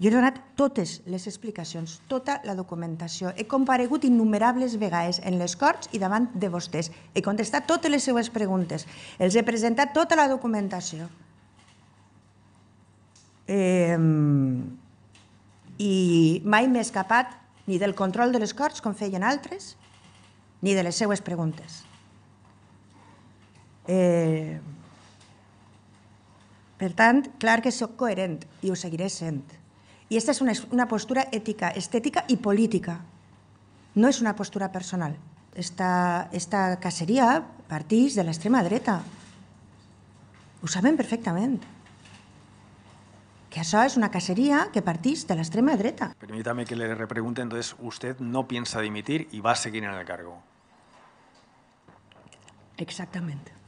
Jo he donat totes les explicacions, tota la documentació. He comparegut innumerables vegades en les Corts i davant de vostès. He contestat totes les seues preguntes. Els he presentat tota la documentació. I mai m'he escapat ni del control de les Corts, com feien altres, ni de les seues preguntes. Eh, per tant, clar que sóc coherent i ho seguiré sent. Y esta es una, una postura ética, estética y política. No es una postura personal. Esta, esta cacería partís de la extrema dreta. Ho saben perfectament. Que això és una cacería que partís de l'extrema dreta. Permítame que le repregunte, entonces, ¿usted no piensa dimitir y va a seguir en el cargo? Exactamente.